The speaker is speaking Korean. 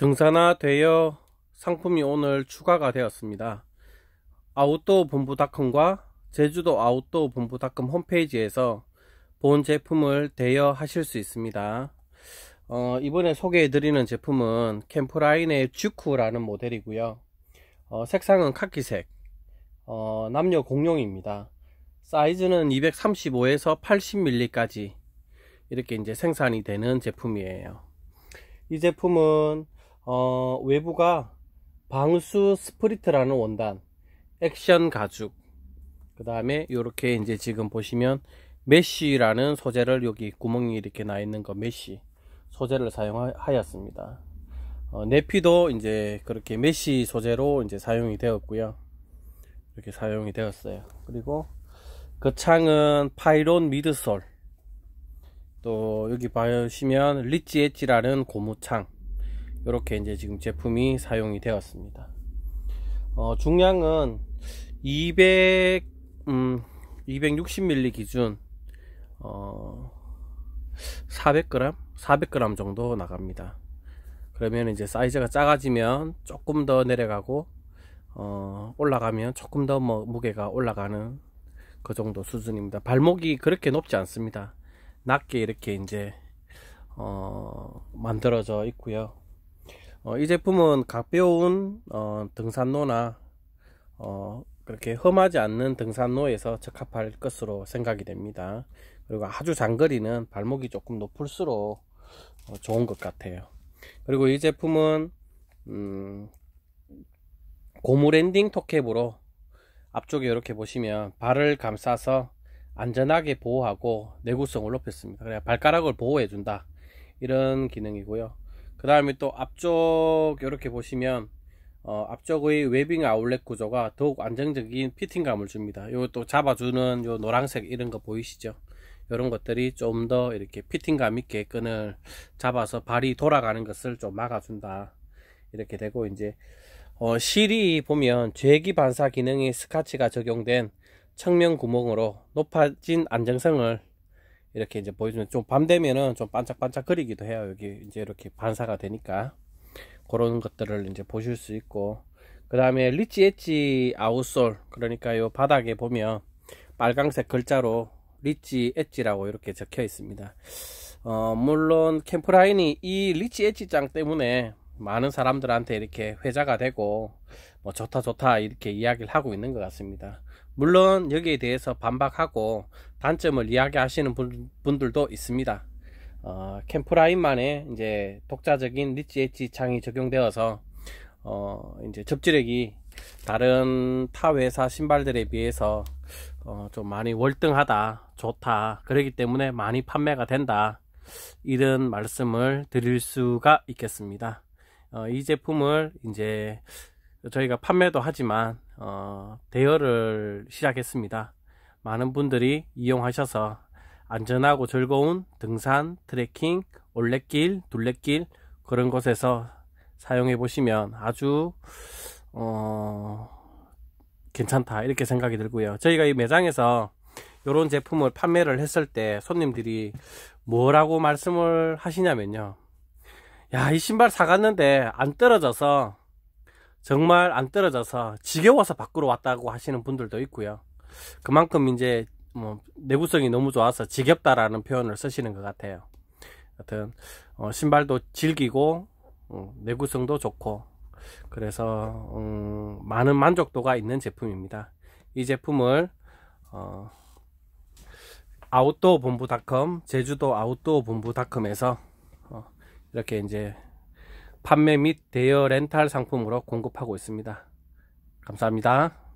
등산화 되어 상품이 오늘 추가가 되었습니다. 아웃도어 본부닷컴과 제주도 아웃도어 본부닷컴 홈페이지에서 본 제품을 대여하실 수 있습니다. 어, 이번에 소개해드리는 제품은 캠프라인의 주쿠라는 모델이고요. 어, 색상은 카키색, 어, 남녀 공용입니다. 사이즈는 235에서 80mm까지 이렇게 이제 생산이 되는 제품이에요. 이 제품은 어, 외부가 방수 스프리트라는 원단, 액션 가죽, 그 다음에 이렇게 이제 지금 보시면 메쉬라는 소재를 여기 구멍이 이렇게 나 있는 거 메쉬 소재를 사용하였습니다. 어, 내피도 이제 그렇게 메쉬 소재로 이제 사용이 되었고요. 이렇게 사용이 되었어요. 그리고 그 창은 파이론 미드솔 또 여기 보시면 리치 엣지라는 고무창 이렇게 이제 지금 제품이 사용이 되었습니다 어, 중량은 200 음, 260ml 기준 어, 400g 400g 정도 나갑니다 그러면 이제 사이즈가 작아지면 조금 더 내려가고 어, 올라가면 조금 더 뭐, 무게가 올라가는 그 정도 수준입니다 발목이 그렇게 높지 않습니다 낮게 이렇게 이제 어, 만들어져 있고요 어, 이 제품은 가벼운 어, 등산로나 어, 그렇게 험하지 않는 등산로에서 적합할 것으로 생각이 됩니다 그리고 아주 장거리는 발목이 조금 높을수록 어, 좋은 것 같아요 그리고 이 제품은 음, 고무 랜딩 토캡으로 앞쪽에 이렇게 보시면 발을 감싸서 안전하게 보호하고 내구성을 높였습니다 그래야 발가락을 보호해 준다 이런 기능이고요 그 다음에 또 앞쪽 이렇게 보시면 어, 앞쪽의 웨빙 아울렛 구조가 더욱 안정적인 피팅감을 줍니다. 이것도 잡아주는 요 노란색 이런 거 보이시죠? 이런 것들이 좀 더 이렇게 피팅감 있게 끈을 잡아서 발이 돌아가는 것을 좀 막아준다. 이렇게 되고 이제 어, 실이 보면 죄기 반사 기능이 스카치가 적용된 측면 구멍으로 높아진 안정성을 이렇게 이제 보여주면 좀 밤 되면은 좀 반짝반짝 거리기도 해요 여기 이제 이렇게 반사가 되니까 그런 것들을 이제 보실 수 있고 그 다음에 리치 엣지 아웃솔 그러니까 요 바닥에 보면 빨강색 글자로 리치 엣지라고 이렇게 적혀 있습니다 어 물론 캠프라인이 이 리치 엣지 장 때문에 많은 사람들한테 이렇게 회자가 되고 뭐 좋다 좋다 이렇게 이야기를 하고 있는 것 같습니다 물론 여기에 대해서 반박하고 단점을 이야기하시는 분, 분들도 있습니다. 어, 캠프라인만의 이제 독자적인 리치 엣지 창이 적용되어서 어, 이제 접지력이 다른 타 회사 신발들에 비해서 어, 좀 많이 월등하다, 좋다, 그러기 때문에 많이 판매가 된다 이런 말씀을 드릴 수가 있겠습니다. 어, 이 제품을 이제 저희가 판매도 하지만 어, 대여를 시작했습니다. 많은 분들이 이용하셔서 안전하고 즐거운 등산, 트레킹, 올레길, 둘레길 그런 곳에서 사용해 보시면 아주 어, 괜찮다 이렇게 생각이 들고요 저희가 이 매장에서 이런 제품을 판매를 했을 때 손님들이 뭐라고 말씀을 하시냐면요 야 이 신발 사갔는데 안 떨어져서 정말 안 떨어져서 지겨워서 밖으로 왔다고 하시는 분들도 있고요 그만큼 이제 뭐 내구성이 너무 좋아서 지겹다라는 표현을 쓰시는 것 같아요. 하여튼 어, 신발도 질기고 어, 내구성도 좋고 그래서 음, 많은 만족도가 있는 제품입니다. 이 제품을 어, 아웃도어 본부닷컴 제주도 아웃도어 본부닷컴에서 어, 이렇게 이제 판매 및 대여 렌탈 상품으로 공급하고 있습니다. 감사합니다.